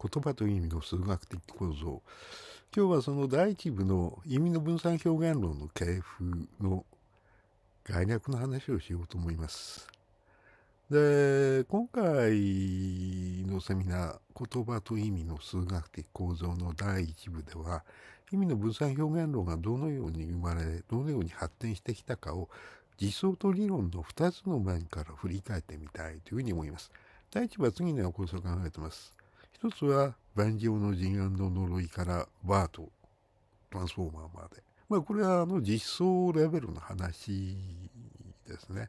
言葉と意味の数学的構造今日はその第一部の意味の分散表現論の系譜の概略の話をしようと思います。で、今回のセミナー、言葉と意味の数学的構造の第一部では、意味の分散表現論がどのように生まれ、どのように発展してきたかを実装と理論の2つの面から振り返ってみたいというふうに思います。第一部は次の予行性を考えてます。一つは万丈の人安の呪いからバート、トランスフォーマーまで。まあこれはあの実装レベルの話ですね。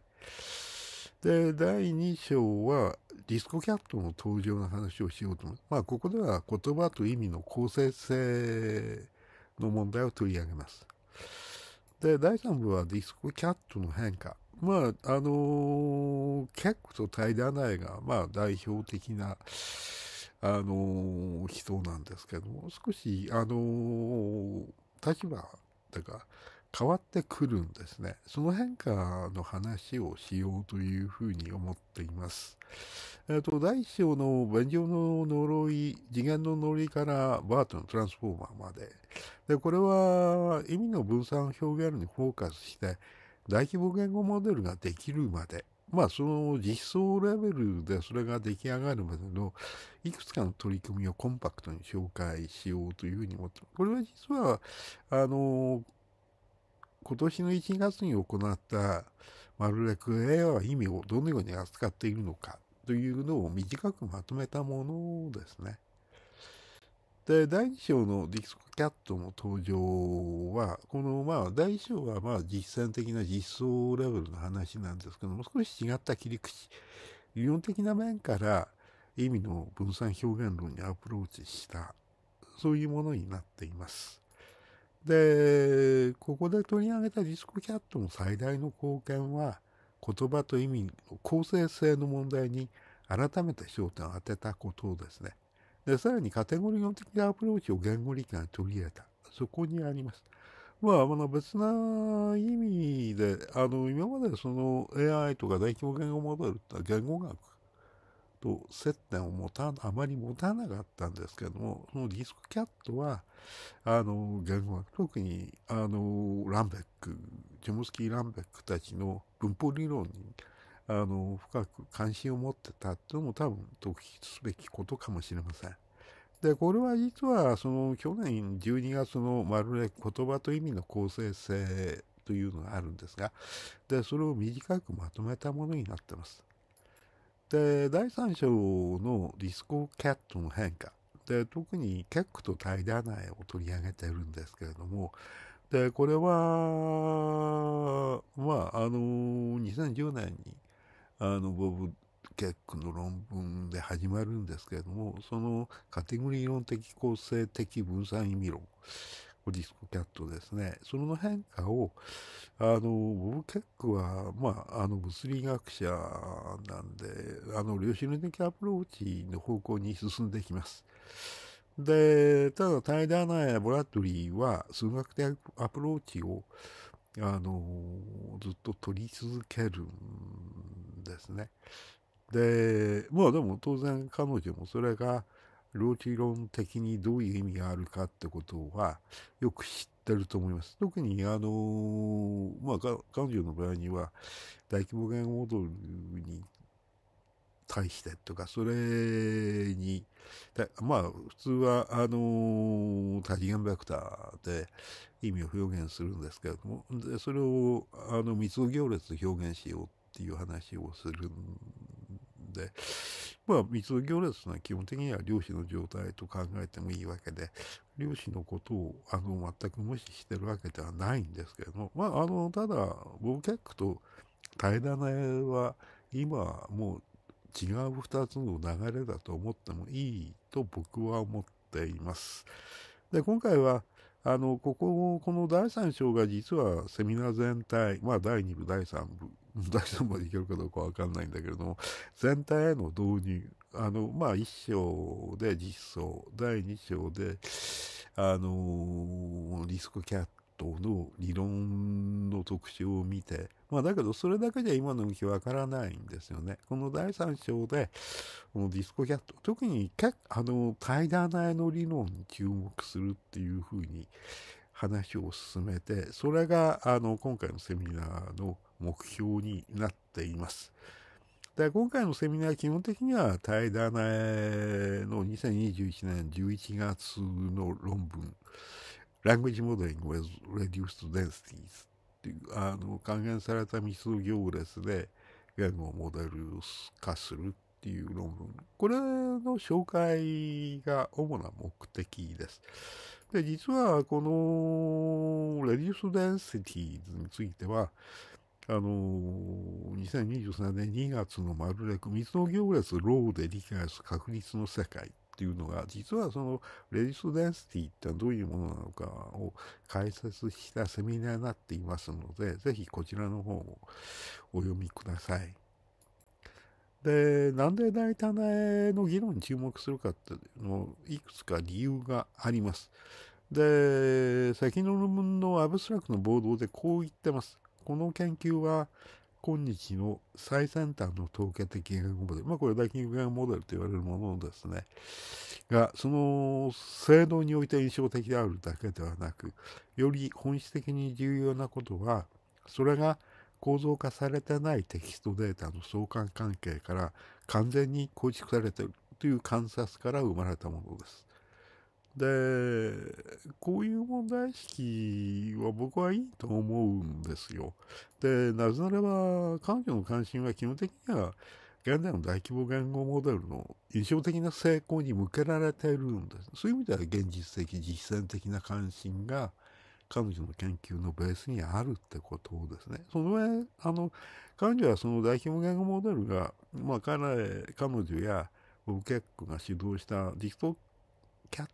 で、第2章はディスコキャットの登場の話をしようと思う。まあここでは言葉と意味の構成性の問題を取り上げます。で、第3部はディスコキャットの変化。まあ、あのー、ックとタイダナイが、まあ、代表的な、あの人なんですけども、少し、あの立場うか変わってくるんですね。その変化の話をしようというふうに思っています。えっと、第一章の便乗の呪い、次元の呪いからバートのトランスフォーマーまで。で、これは意味の分散表現にフォーカスして、大規模言語モデルができるまでまあその実装レベルでそれが出来上がるまでのいくつかの取り組みをコンパクトに紹介しようというふうに思ってます。これは実は、あの、今年の1月に行ったマルレク AI は意味をどのように扱っているのかというのを短くまとめたものですね。で、第2章のディスコキャットの登場は、この、まあ、第1章は、まあ、実践的な実装レベルの話なんですけども、少し違った切り口、理論的な面から、意味の分散表現論にアプローチした、そういうものになっています。で、ここで取り上げたディスコキャットの最大の貢献は、言葉と意味の構成性の問題に改めて焦点を当てたことですね。で、さらにカテゴリーの的なアプローチを言語理解に取り入れた。そこにあります。まあ、あの別な意味で、あの、今までその AI とか大規模言語モデルって言語学と接点を持た、あまり持たなかったんですけども、そのディスクキャットは、あの、言語学、特に、あの、ランベック、ジェムスキー・ランベックたちの文法理論にあの、深く関心を持ってたっていうのも多分特筆すべきことかもしれません。で、これは実は、その、去年12月のまるで言葉と意味の構成性というのがあるんですが、で、それを短くまとめたものになってます。で、第3章のディスコキャットの変化。で、特にキャックとタイダナエを取り上げてるんですけれども、で、これは、まあ、あの、2010年にあの、ボブ・ケックの論文で始まるんですけれども、そのカテゴリー論的構成的分散意味論、ディスコキャットですね。その変化を、あの、ボブ・ケックは、まあ、あの、物理学者なんで、あの、量子論的アプローチの方向に進んできます。で、ただ、タイダーナやボラトリーは、数学的アプローチを、あの、ずっと取り続けるんですね。で、まあでも当然彼女もそれが老基論的にどういう意味があるかってことはよく知ってると思います。特にあの、まあ彼女の場合には大規模言語ドルに対してとか、それに、まあ、普通は、あの、多次元ベクターで意味を表現するんですけれども、でそれを、あの、密度行列で表現しようっていう話をするんで、まあ、密度行列というのは基本的には漁師の状態と考えてもいいわけで、漁師のことをあの全く無視してるわけではないんですけれども、まあ、あの、ただ、忘却と平らなは今もう違う2つの流れだと思ってもいいと僕は思っています。で、今回は、あの、ここ、この第3章が実はセミナー全体、まあ第2部、第3部財産までいけるかどうかわかんないんだけれども、全体への導入、あの、まあ、一章で実装、第二章で、あのー、リスクキャットの理論の特徴を見て、まあ、だけど、それだけじゃ今の動きわからないんですよね。この第3章で、このディスコキャット、特に、あの、対談内の理論に注目するっていうふうに話を進めて、それが、あの、今回のセミナーの目標になっています。で今回のセミナー基本的には対談の2021年11月の論文 Language Modeling with Reduced Densities っていうあの還元された密度行列で言語をモデル化するっていう論文これの紹介が主な目的です。で、実はこの Reduced Densities については、あのー、2023年2月のルレク、水の行列、ローで理解する確率の世界っていうのが、実はそのレジストデンシティってどういうものなのかを解説したセミナーになっていますので、ぜひこちらの方もお読みください。で、なんで大種の議論に注目するかっていうの、いくつか理由があります。で、先の論文のアブストラクトの暴動でこう言ってます。この研究は、今日の最先端の統計的言語モデル、まあこれは大金言語モデルと言われるものですね、が、その性能において印象的であるだけではなく、より本質的に重要なことは、それが構造化されてないテキストデータの相関関係から完全に構築されているという観察から生まれたものです。で、こういう問題意識は僕はいいと思うんですよ。で、なぜならば、彼女の関心は基本的には、現代の大規模言語モデルの印象的な成功に向けられているんです。そういう意味では現実的、実践的な関心が、彼女の研究のベースにあるってことですね。その上、あの、彼女はその大規模言語モデルが、まあ彼、彼女やボブケックが指導したディストック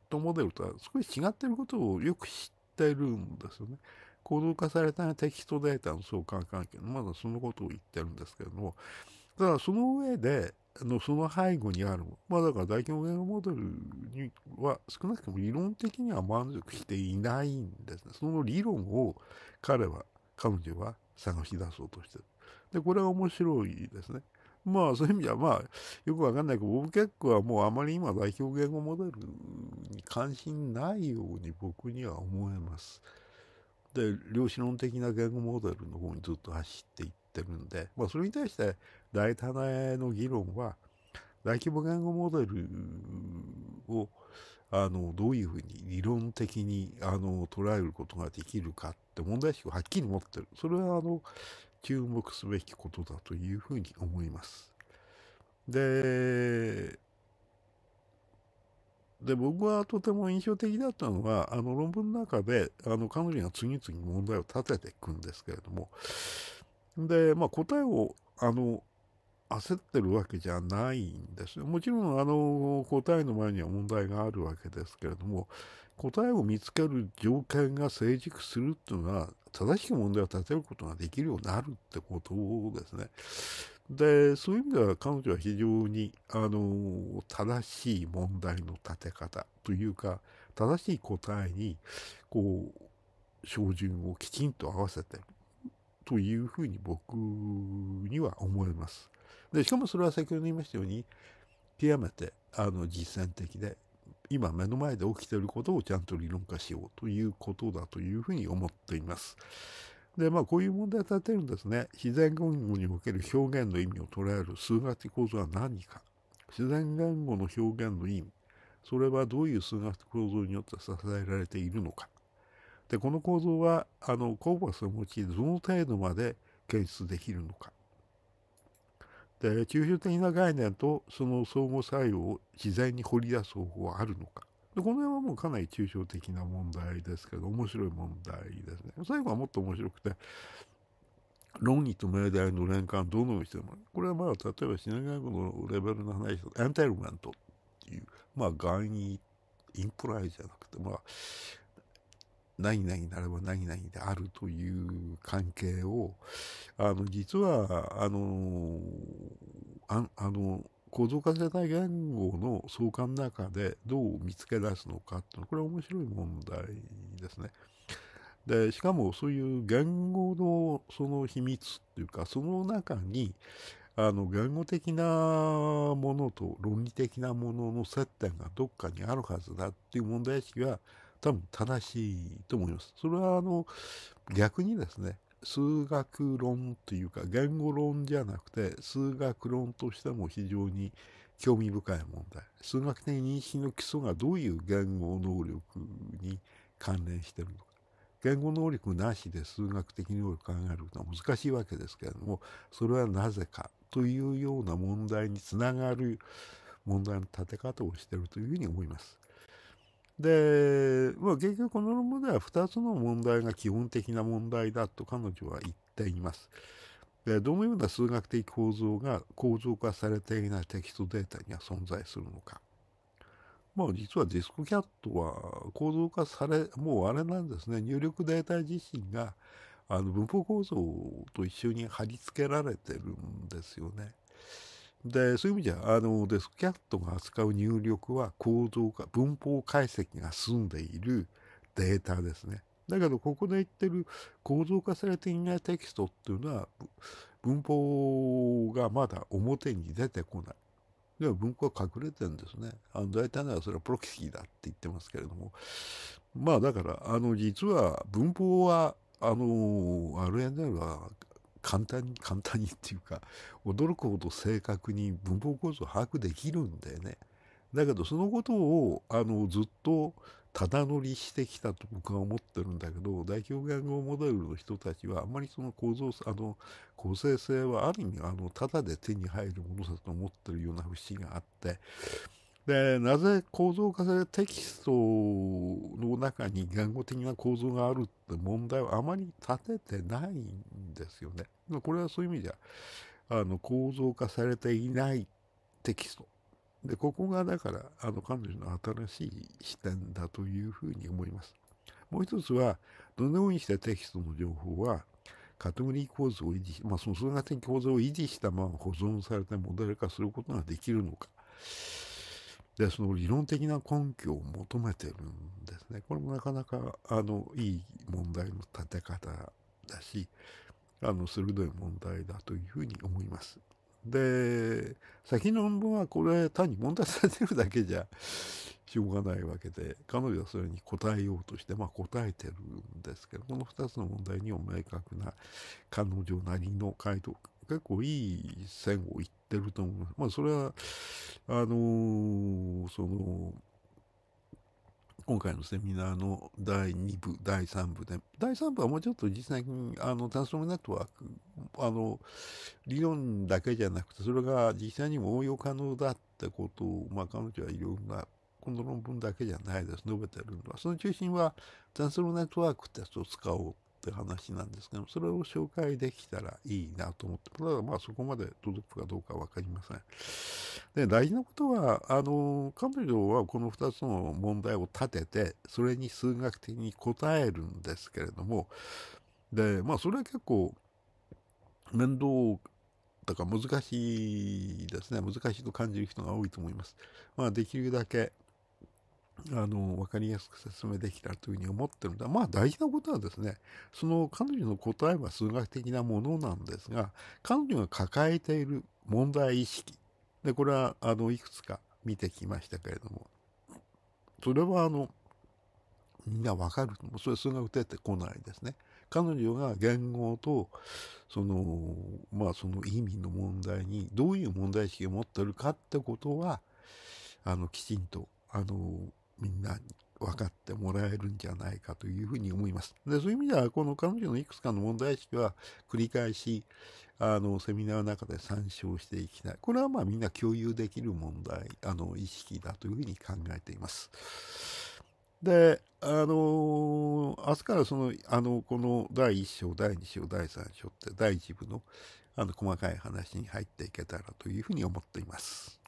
トモデルとは少し違っていることをよく知ってるんですよね。行動化されたテキストデータの相関関係、まだそのことを言ってるんですけれども、ただその上で、のその背後にある、まあだから大規模言語モデルには少なくとも理論的には満足していないんですね。その理論を彼は、彼女は探し出そうとしてる。で、これは面白いですね。まあそういう意味ではまあよくわかんないけど、僕結構はもうあまり今代表言語モデルに関心ないように僕には思えます。で、量子論的な言語モデルの方にずっと走っていってるんで、まあそれに対して大棚の議論は大規模言語モデルをあのどういうふうに理論的にあの捉えることができるかって問題意識をはっきり持ってる。それはあの注目すべきことだというふうに思います。で、で、僕はとても印象的だったのは、あの論文の中で、あの彼女が次々問題を立てていくんですけれども、で、まあ答えを、あの、焦ってるわけじゃないんですよ。もちろん、あの、答えの前には問題があるわけですけれども、答えを見つける条件が成熟するっていうのは、正しく問題を立てることができるようになるってことですね。で、そういう意味では彼女は非常に、あの、正しい問題の立て方というか、正しい答えに、こう、照準をきちんと合わせてというふうに僕には思います。で、しかもそれは先ほど言いましたように、極めて、あの、実践的で、今目の前で起きていることをちゃんと理論化しようということだというふうに思っています。で、まあ、こういう問題を立てるんですね。自然言語における表現の意味を捉える数学的構造は何か。自然言語の表現の意味。それはどういう数学的構造によって支えられているのか。で、この構造は、あの、コーパスを用いてどの程度まで検出できるのか。えー、抽象的な概念とその相互作用を自在に掘り出す方法はあるのか。でこの辺はもうかなり抽象的な問題ですけど、面白い問題ですね。最後はもっと面白くて、論議と命題の連関どのようにしてもこれはまあ、例えば品川区のレベルの話エンタイルメントっていう、まあ、外念、インプライじゃなくて、まあ、何々ならば何々であるという関係を、あの、実は、あの、ああの、構造化された言語の相関の中でどう見つけ出すのかっていうのは、これは面白い問題ですね。で、しかもそういう言語のその秘密っていうか、その中に、あの、言語的なものと論理的なものの接点がどっかにあるはずだっていう問題意識は、多分正しいと思います。それはあの逆にですね、数学論というか言語論じゃなくて数学論としても非常に興味深い問題。数学的認識の基礎がどういう言語能力に関連してるのか。言語能力なしで数学的能力を考えるのは難しいわけですけれども、それはなぜかというような問題につながる問題の立て方をしているというふうに思います。で、まあ、結局この論文では2つの問題が基本的な問題だと彼女は言っています。でどのような数学的構造が構造化されていないテキストデータには存在するのか。まあ実はディスコキャットは構造化され、もうあれなんですね、入力データ自身があの文法構造と一緒に貼り付けられてるんですよね。で、そういう意味じゃ、あの、デスキャットが扱う入力は構造化、文法解析が済んでいるデータですね。だけど、ここで言ってる構造化されていないテキストっていうのは、文法がまだ表に出てこない。では文法は隠れてるんですね。あの大体ならそれはプロキシーだって言ってますけれども。まあだから、あの実は文法は、あの、RNL は簡単に簡単にっていうか驚くほど正確に文法構造を把握できるんだよね。だけどそのことをあのずっとただ乗りしてきたと僕は思ってるんだけど代表言語モデルの人たちはあんまりその構造あの構成性はある意味あのただで手に入るものだと思ってるような節があってで、なぜ構造化されたテキストの中に言語的な構造があるって問題をあまり立ててないんですよね。これはそういう意味じゃ、あの、構造化されていないテキスト。で、ここがだから、あの、彼女の新しい視点だというふうに思います。もう一つは、どのようにしてテキストの情報は、カテゴリー構造を維持、まあ、その数学的構造を維持したまま保存されてモデル化することができるのか。で、その理論的な根拠を求めてるんですね。これもなかなか、あの、いい問題の立て方だし、あの、鋭い問題だというふうに思います。で、先の論文はこれ単に問題されてるだけじゃしょうがないわけで、彼女はそれに答えようとして、まあ答えてるんですけど、この2つの問題にも明確な彼女なりの回答結構いい線をいってると思います。まあ、それは、あのー、その、今回のセミナーの第2部、第3部で、第3部はもうちょっと実際に、あの、トンスフォネットワーク、あの、理論だけじゃなくて、それが実際にも応用可能だってことを、まあ、彼女はいろんな、この論文だけじゃないです、述べてるのは。その中心は、トンスフォネットワークってやつを使おうって話なんですけど、それを紹介できたらいいなと思って、ただまあそこまで届くかどうかわかりません。で、大事なことは、あの、彼女はこの2つの問題を立てて、それに数学的に答えるんですけれども、で、まあそれは結構面倒だから難しいですね。難しいと感じる人が多いと思います。まあできるだけあの、わかりやすく説明できたというふうに思ってるんだ。まあ大事なことはですね、その彼女の答えは数学的なものなんですが、彼女が抱えている問題意識。で、これは、あの、いくつか見てきましたけれども、それはあの、みんなわかる。それ数学出てこないですね。彼女が言語と、その、まあその意味の問題に、どういう問題意識を持ってるかってことは、あの、きちんと、あの、みんなに分かってもらえるんじゃないかというふうに思います。でそういう意味では、この彼女のいくつかの問題意識は繰り返し、あの、セミナーの中で参照していきたい。これはまあみんな共有できる問題、あの、意識だというふうに考えています。で、あのー、明日からその、あの、この第1章、第2章、第3章って第1部の、あの、細かい話に入っていけたらというふうに思っています。